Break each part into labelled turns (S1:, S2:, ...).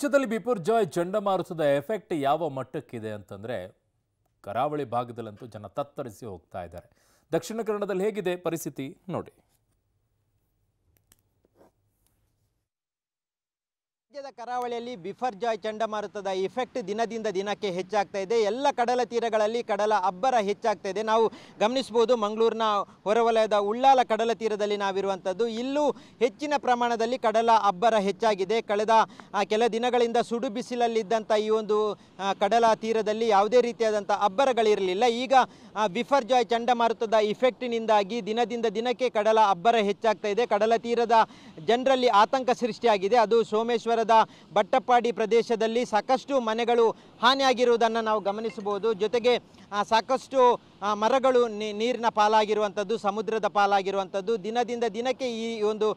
S1: ರಾಜ್ಯದಲ್ಲಿ ಬಿಪುರ್ ಜಾಯ್ ಚಂಡಮಾರುತದ ಎಫೆಕ್ಟ್ ಯಾವ ಮಟ್ಟಕ್ಕಿದೆ ಅಂತಂದರೆ ಕರಾವಳಿ ಭಾಗದಲ್ಲಂತೂ ಜನ ತತ್ತರಿಸಿ ಹೋಗ್ತಾ ಇದ್ದಾರೆ ದಕ್ಷಿಣ ಕನ್ನಡದಲ್ಲಿ ಹೇಗಿದೆ ಪರಿಸ್ಥಿತಿ ನೋಡಿ ರಾಜ್ಯದ ಕರಾವಳಿಯಲ್ಲಿ ಜಾಯ್ ಚಂಡಮಾರುತದ ಇಫೆಕ್ಟ್ ದಿನದಿಂದ ದಿನಕ್ಕೆ ಹೆಚ್ಚಾಗ್ತಾ ಇದೆ ಎಲ್ಲ ಕಡಲ ತೀರಗಳಲ್ಲಿ ಕಡಲ ಅಬ್ಬರ ಹೆಚ್ಚಾಗ್ತಾ ಇದೆ ನಾವು ಗಮನಿಸಬಹುದು ಮಂಗಳೂರಿನ ಹೊರವಲಯದ ಉಳ್ಳಾಲ ಕಡಲ ತೀರದಲ್ಲಿ ನಾವಿರುವಂಥದ್ದು ಇಲ್ಲೂ ಹೆಚ್ಚಿನ ಪ್ರಮಾಣದಲ್ಲಿ ಕಡಲ ಅಬ್ಬರ ಹೆಚ್ಚಾಗಿದೆ ಕಳೆದ ಕೆಲ ದಿನಗಳಿಂದ ಸುಡು ಬಿಸಿಲಲ್ಲಿದ್ದಂಥ ಈ ಒಂದು ಕಡಲ ತೀರದಲ್ಲಿ ಯಾವುದೇ ರೀತಿಯಾದಂಥ ಅಬ್ಬರಗಳಿರಲಿಲ್ಲ ಈಗ ಬಿಫರ್ ಜಾಯ್ ಚಂಡಮಾರುತದ ಇಫೆಕ್ಟಿನಿಂದಾಗಿ ದಿನದಿಂದ ದಿನಕ್ಕೆ ಕಡಲ ಅಬ್ಬರ ಹೆಚ್ಚಾಗ್ತಾ ಇದೆ ಕಡಲ ತೀರದ ಜನರಲ್ಲಿ ಆತಂಕ ಸೃಷ್ಟಿಯಾಗಿದೆ ಅದು ಸೋಮೇಶ್ವರ ಬಟ್ಟಪಾಡಿ ಬಟ್ಟಪ್ಪಾಡಿ ಪ್ರದೇಶದಲ್ಲಿ ಸಾಕಷ್ಟು ಮನೆಗಳು ಹಾನಿಯಾಗಿರುವುದನ್ನು ನಾವು ಗಮನಿಸಬಹುದು ಜೊತೆಗೆ ಸಾಕಷ್ಟು ಮರಗಳು ನೀರಿನ ಪಾಲಾಗಿರುವಂಥದ್ದು ಸಮುದ್ರದ ಪಾಲಾಗಿರುವಂಥದ್ದು ದಿನದಿಂದ ದಿನಕ್ಕೆ ಈ ಒಂದು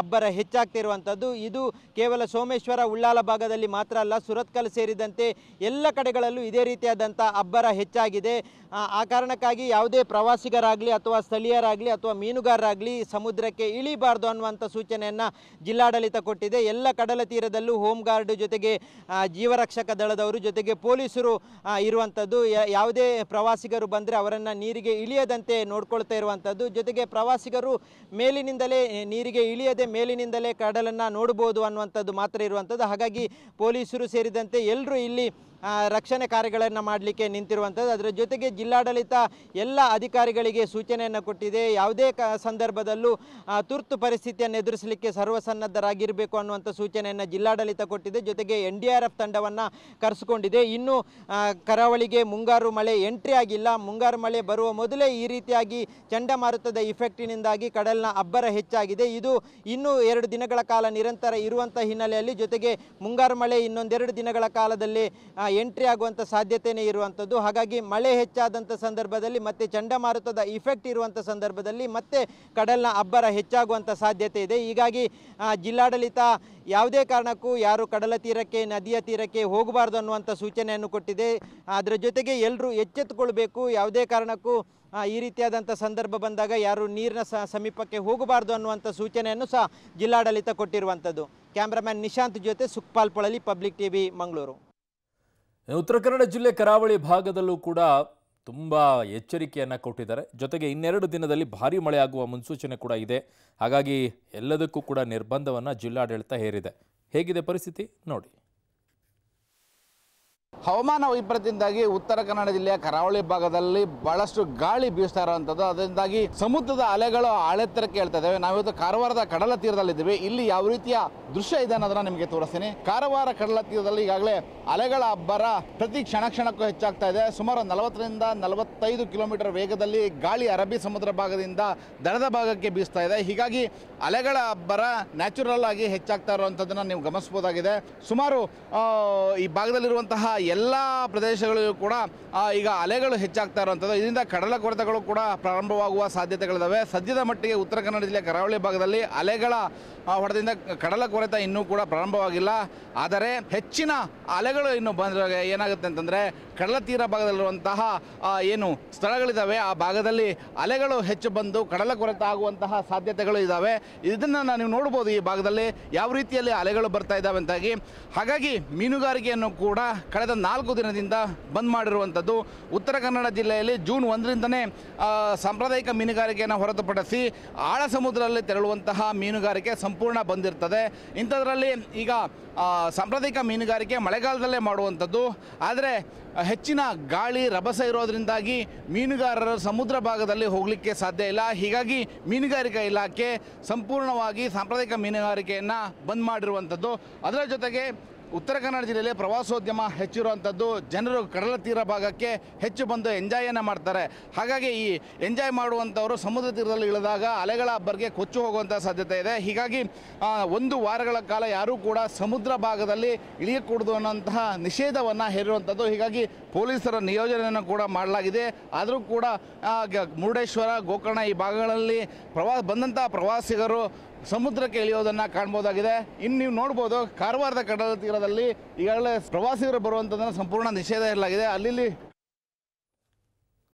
S1: ಅಬ್ಬರ ಹೆಚ್ಚಾಗ್ತಿರುವಂಥದ್ದು ಇದು ಕೇವಲ ಸೋಮೇಶ್ವರ ಉಳ್ಳಾಲ ಭಾಗದಲ್ಲಿ ಮಾತ್ರ ಅಲ್ಲ ಸುರತ್ಕಲ್ ಸೇರಿದಂತೆ ಎಲ್ಲ ಕಡೆಗಳಲ್ಲೂ ಇದೇ ರೀತಿಯಾದಂಥ ಅಬ್ಬರ ಹೆಚ್ಚಾಗಿದೆ ಆ ಕಾರಣಕ್ಕಾಗಿ ಯಾವುದೇ ಪ್ರವಾಸಿಗರಾಗಲಿ ಅಥವಾ ಸ್ಥಳೀಯರಾಗಲಿ ಅಥವಾ ಮೀನುಗಾರರಾಗಲಿ ಸಮುದ್ರಕ್ಕೆ ಇಳಿಬಾರ್ದು ಅನ್ನುವಂಥ ಸೂಚನೆಯನ್ನು ಜಿಲ್ಲಾಡಳಿತ ಕೊಟ್ಟಿದೆ ಎಲ್ಲ ಕಡಲ ಹಂತದಲ್ಲೂ ಹೋಮ್ಗಾರ್ಡ್ ಜೊತೆಗೆ ಜೀವರಕ್ಷಕ ದಳದವರು ಜೊತೆಗೆ ಪೊಲೀಸರು ಇರುವಂಥದ್ದು ಯಾವುದೇ ಪ್ರವಾಸಿಗರು ಬಂದರೆ ಅವರನ್ನು ನೀರಿಗೆ ಇಳಿಯದಂತೆ ನೋಡ್ಕೊಳ್ತಾ ಇರುವಂಥದ್ದು ಜೊತೆಗೆ ಪ್ರವಾಸಿಗರು ಮೇಲಿನಿಂದಲೇ ನೀರಿಗೆ ಇಳಿಯದೆ ಮೇಲಿನಿಂದಲೇ ಕಡಲನ್ನು ನೋಡ್ಬೋದು ಅನ್ನುವಂಥದ್ದು ಮಾತ್ರ ಇರುವಂಥದ್ದು ಹಾಗಾಗಿ ಪೊಲೀಸರು ಸೇರಿದಂತೆ ಎಲ್ಲರೂ ಇಲ್ಲಿ ರಕ್ಷಣೆ ಕಾರ್ಯಗಳನ್ನು ಮಾಡಲಿಕ್ಕೆ ನಿಂತಿರುವಂಥದ್ದು ಅದರ ಜೊತೆಗೆ ಜಿಲ್ಲಾಡಳಿತ ಎಲ್ಲ ಅಧಿಕಾರಿಗಳಿಗೆ ಸೂಚನೆಯನ್ನು ಕೊಟ್ಟಿದೆ ಯಾವುದೇ ಕ ಸಂದರ್ಭದಲ್ಲೂ ತುರ್ತು ಪರಿಸ್ಥಿತಿಯನ್ನು ಎದುರಿಸಲಿಕ್ಕೆ ಸರ್ವಸನ್ನದ್ಧರಾಗಿರಬೇಕು ಅನ್ನುವಂಥ ಸೂಚನೆಯನ್ನು ಜಿಲ್ಲಾಡಳಿತ ಕೊಟ್ಟಿದೆ ಜೊತೆಗೆ ಎನ್ ಡಿ ಆರ್ ಎಫ್ ತಂಡವನ್ನು ಕರೆಸಿಕೊಂಡಿದೆ ಇನ್ನೂ ಕರಾವಳಿಗೆ ಮುಂಗಾರು ಮಳೆ ಎಂಟ್ರಿ ಆಗಿಲ್ಲ ಮುಂಗಾರು ಮಳೆ ಬರುವ ಮೊದಲೇ ಈ ರೀತಿಯಾಗಿ ಚಂಡಮಾರುತದ ಇಫೆಕ್ಟಿನಿಂದಾಗಿ ಕಡಲಿನ ಅಬ್ಬರ ಹೆಚ್ಚಾಗಿದೆ ಇದು ಇನ್ನೂ ಎರಡು ದಿನಗಳ ಕಾಲ ನಿರಂತರ ಇರುವಂಥ ಹಿನ್ನೆಲೆಯಲ್ಲಿ ಜೊತೆಗೆ ಮುಂಗಾರು ಮಳೆ ಇನ್ನೊಂದೆರಡು ದಿನಗಳ ಕಾಲದಲ್ಲಿ ಎಂಟ್ರಿ ಆಗುವಂಥ ಸಾಧ್ಯತೆಯೇ ಇರುವಂಥದ್ದು ಹಾಗಾಗಿ ಮಳೆ ಹೆಚ್ಚಾದಂಥ ಸಂದರ್ಭದಲ್ಲಿ ಮತ್ತೆ ಚಂಡಮಾರುತದ ಇಫೆಕ್ಟ್ ಇರುವಂಥ ಸಂದರ್ಭದಲ್ಲಿ ಮತ್ತೆ ಕಡಲಿನ ಅಬ್ಬರ ಹೆಚ್ಚಾಗುವಂಥ ಸಾಧ್ಯತೆ ಇದೆ ಹೀಗಾಗಿ ಜಿಲ್ಲಾಡಳಿತ ಯಾವುದೇ ಕಾರಣಕ್ಕೂ ಯಾರು ಕಡಲ ತೀರಕ್ಕೆ ನದಿಯ ತೀರಕ್ಕೆ ಹೋಗಬಾರ್ದು ಅನ್ನುವಂಥ ಸೂಚನೆಯನ್ನು ಕೊಟ್ಟಿದೆ ಅದರ ಜೊತೆಗೆ ಎಲ್ಲರೂ ಎಚ್ಚೆತ್ತುಕೊಳ್ಬೇಕು ಯಾವುದೇ ಕಾರಣಕ್ಕೂ ಈ ರೀತಿಯಾದಂಥ ಸಂದರ್ಭ ಬಂದಾಗ ಯಾರು ನೀರಿನ ಸಮೀಪಕ್ಕೆ ಹೋಗಬಾರ್ದು ಅನ್ನುವಂಥ ಸೂಚನೆಯನ್ನು ಸಹ ಜಿಲ್ಲಾಡಳಿತ ಕೊಟ್ಟಿರುವಂಥದ್ದು ಕ್ಯಾಮ್ರಾಮ್ಯಾನ್ ನಿಶಾಂತ್ ಜೊತೆ ಸುಖಪಾಲ್ ಪೊಳಲಿ ಪಬ್ಲಿಕ್ ಟಿವಿ ಮಂಗಳೂರು ಉತ್ತರ ಕನ್ನಡ ಜಿಲ್ಲೆ ಕರಾವಳಿ ಭಾಗದಲ್ಲೂ ಕೂಡ ತುಂಬ ಎಚ್ಚರಿಕೆಯನ್ನು ಕೊಟ್ಟಿದ್ದಾರೆ ಜೊತೆಗೆ ಇನ್ನೆರಡು ದಿನದಲ್ಲಿ ಭಾರೀ ಮಳೆ ಆಗುವ ಮುನ್ಸೂಚನೆ ಕೂಡ ಇದೆ ಹಾಗಾಗಿ ಎಲ್ಲದಕ್ಕೂ ಕೂಡ ನಿರ್ಬಂಧವನ್ನು ಜಿಲ್ಲಾಡಳಿತ ಹೇರಿದೆ ಹೇಗಿದೆ ಪರಿಸ್ಥಿತಿ ನೋಡಿ
S2: ಹವಾಮಾನ ವೈಪರೀತ್ಯದಿಂದಾಗಿ ಉತ್ತರ ಕನ್ನಡ ಜಿಲ್ಲೆಯ ಕರಾವಳಿ ಭಾಗದಲ್ಲಿ ಬಹಳಷ್ಟು ಗಾಳಿ ಬೀಸ್ತಾ ಇರುವಂಥದ್ದು ಅದರಿಂದಾಗಿ ಸಮುದ್ರದ ಅಲೆಗಳು ಆಳೆತ್ತರಕ್ಕೆ ಹೇಳ್ತಾ ಇದ್ದಾವೆ ನಾವಿವತ್ತು ಕಾರವಾರದ ಕಡಲ ತೀರದಲ್ಲಿದ್ದೀವಿ ಇಲ್ಲಿ ಯಾವ ರೀತಿಯ ದೃಶ್ಯ ಇದೆ ಅನ್ನೋದನ್ನ ನಿಮಗೆ ತೋರಿಸ್ತೀನಿ ಕಾರವಾರ ಕಡಲ ತೀರದಲ್ಲಿ ಈಗಾಗಲೇ ಅಲೆಗಳ ಅಬ್ಬರ ಪ್ರತಿ ಕ್ಷಣ ಕ್ಷಣಕ್ಕೂ ಹೆಚ್ಚಾಗ್ತಾ ಇದೆ ಸುಮಾರು ನಲವತ್ತರಿಂದ ನಲವತ್ತೈದು ಕಿಲೋಮೀಟರ್ ವೇಗದಲ್ಲಿ ಗಾಳಿ ಅರಬ್ಬಿ ಸಮುದ್ರ ಭಾಗದಿಂದ ದಡದ ಭಾಗಕ್ಕೆ ಬೀಸ್ತಾ ಇದೆ ಹೀಗಾಗಿ ಅಲೆಗಳ ಅಬ್ಬರ ನ್ಯಾಚುರಲ್ ಆಗಿ ಹೆಚ್ಚಾಗ್ತಾ ಇರುವಂಥದ್ದನ್ನು ನೀವು ಗಮನಿಸ್ಬೋದಾಗಿದೆ ಸುಮಾರು ಈ ಭಾಗದಲ್ಲಿರುವಂತಹ ಎಲ್ಲ ಪ್ರದೇಶಗಳಿಗೂ ಕೂಡ ಈಗ ಅಲೆಗಳು ಹೆಚ್ಚಾಗ್ತಾ ಇರುವಂಥದ್ದು ಇದರಿಂದ ಕಡಲ ಕೊರೆತಗಳು ಕೂಡ ಪ್ರಾರಂಭವಾಗುವ ಸಾಧ್ಯತೆಗಳಿದ್ದಾವೆ ಸದ್ಯದ ಮಟ್ಟಿಗೆ ಉತ್ತರ ಕನ್ನಡ ಜಿಲ್ಲೆಯ ಕರಾವಳಿ ಭಾಗದಲ್ಲಿ ಅಲೆಗಳ ಹೊಡೆದಿಂದ ಕಡಲ ಕೊರೆತ ಇನ್ನೂ ಕೂಡ ಪ್ರಾರಂಭವಾಗಿಲ್ಲ ಆದರೆ ಹೆಚ್ಚಿನ ಅಲೆಗಳು ಇನ್ನು ಬಂದಾಗ ಏನಾಗುತ್ತೆ ಅಂತಂದರೆ ತೀರ ಭಾಗದಲ್ಲಿರುವಂತಹ ಏನು ಸ್ಥಳಗಳಿದ್ದಾವೆ ಆ ಭಾಗದಲ್ಲಿ ಅಲೆಗಳು ಹೆಚ್ಚು ಬಂದು ಕಡಲ ಕೊರತೆ ಆಗುವಂತಹ ಸಾಧ್ಯತೆಗಳು ಇದ್ದಾವೆ ಇದನ್ನು ನೀವು ನೋಡ್ಬೋದು ಈ ಭಾಗದಲ್ಲಿ ಯಾವ ರೀತಿಯಲ್ಲಿ ಅಲೆಗಳು ಬರ್ತಾ ಇದ್ದಾವೆ ಅಂತಾಗಿ ಹಾಗಾಗಿ ಮೀನುಗಾರಿಕೆಯನ್ನು ಕೂಡ ಕಳೆದ ನಾಲ್ಕು ದಿನದಿಂದ ಬಂದ್ ಮಾಡಿರುವಂಥದ್ದು ಉತ್ತರ ಕನ್ನಡ ಜಿಲ್ಲೆಯಲ್ಲಿ ಜೂನ್ ಒಂದರಿಂದನೇ ಸಾಂಪ್ರದಾಯಿಕ ಮೀನುಗಾರಿಕೆಯನ್ನು ಹೊರತುಪಡಿಸಿ ಆಳ ಸಮುದ್ರದಲ್ಲಿ ತೆರಳುವಂತಹ ಮೀನುಗಾರಿಕೆ ಸಂಪೂರ್ಣ ಬಂದಿರ್ತದೆ ಇಂಥದ್ರಲ್ಲಿ ಈಗ ಸಾಂಪ್ರದಾಯಿಕ ಮೀನುಗಾರಿಕೆ ಮಳೆಗಾಲದಲ್ಲೇ ಮಾಡುವಂಥದ್ದು ಆದರೆ ಹೆಚ್ಚಿನ ಗಾಳಿ ರಭಸ ಇರೋದರಿಂದಾಗಿ ಮೀನುಗಾರರು ಸಮುದ್ರ ಭಾಗದಲ್ಲಿ ಹೋಗಲಿಕ್ಕೆ ಸಾಧ್ಯ ಇಲ್ಲ ಹೀಗಾಗಿ ಮೀನುಗಾರಿಕಾ ಇಲಾಖೆ ಸಂಪೂರ್ಣವಾಗಿ ಸಾಂಪ್ರದಾಯಿಕ ಮೀನುಗಾರಿಕೆಯನ್ನು ಬಂದ್ ಮಾಡಿರುವಂಥದ್ದು ಅದರ ಜೊತೆಗೆ ಉತ್ತರ ಕನ್ನಡ ಜಿಲ್ಲೆಯಲ್ಲಿ ಪ್ರವಾಸೋದ್ಯಮ ಹೆಚ್ಚಿರುವಂಥದ್ದು ಜನರು ಕಡಲ ತೀರ ಭಾಗಕ್ಕೆ ಹೆಚ್ಚು ಬಂದು ಎಂಜಾಯನ್ನು ಮಾಡ್ತಾರೆ ಹಾಗಾಗಿ ಈ ಎಂಜಾಯ್ ಮಾಡುವಂಥವರು ಸಮುದ್ರ ತೀರದಲ್ಲಿ ಇಳಿದಾಗ ಅಲೆಗಳ ಅಬ್ಬರಿಗೆ ಕೊಚ್ಚು ಹೋಗುವಂಥ ಸಾಧ್ಯತೆ ಇದೆ ಹೀಗಾಗಿ ಒಂದು ವಾರಗಳ ಕಾಲ ಯಾರೂ ಕೂಡ ಸಮುದ್ರ ಭಾಗದಲ್ಲಿ ಇಳಿಯಕೂಡದು ಅನ್ನೋಂತಹ ನಿಷೇಧವನ್ನು ಹೇರಿರುವಂಥದ್ದು ಹೀಗಾಗಿ ಪೊಲೀಸರ ನಿಯೋಜನೆಯನ್ನು ಕೂಡ ಮಾಡಲಾಗಿದೆ ಆದರೂ ಕೂಡ ಮುರುಡೇಶ್ವರ ಗೋಕರ್ಣ ಈ ಭಾಗಗಳಲ್ಲಿ ಪ್ರವಾಸ ಬಂದಂಥ ಪ್ರವಾಸಿಗರು ಸಮುದ್ರಕ್ಕೆ ಇಳಿಯೋದನ್ನ ಕಾಣ್ಬೋದಾಗಿದೆ ಇನ್ನು ನೀವು ನೋಡ್ಬೋದು ಕಾರವಾರದ ಕಡಲ ತೀರದಲ್ಲಿ ಈಗಾಗಲೇ ಪ್ರವಾಸಿಗರು ಬರುವಂಥದ್ದನ್ನು ಸಂಪೂರ್ಣ ನಿಷೇಧ ಇರಲಾಗಿದೆ ಅಲ್ಲಿ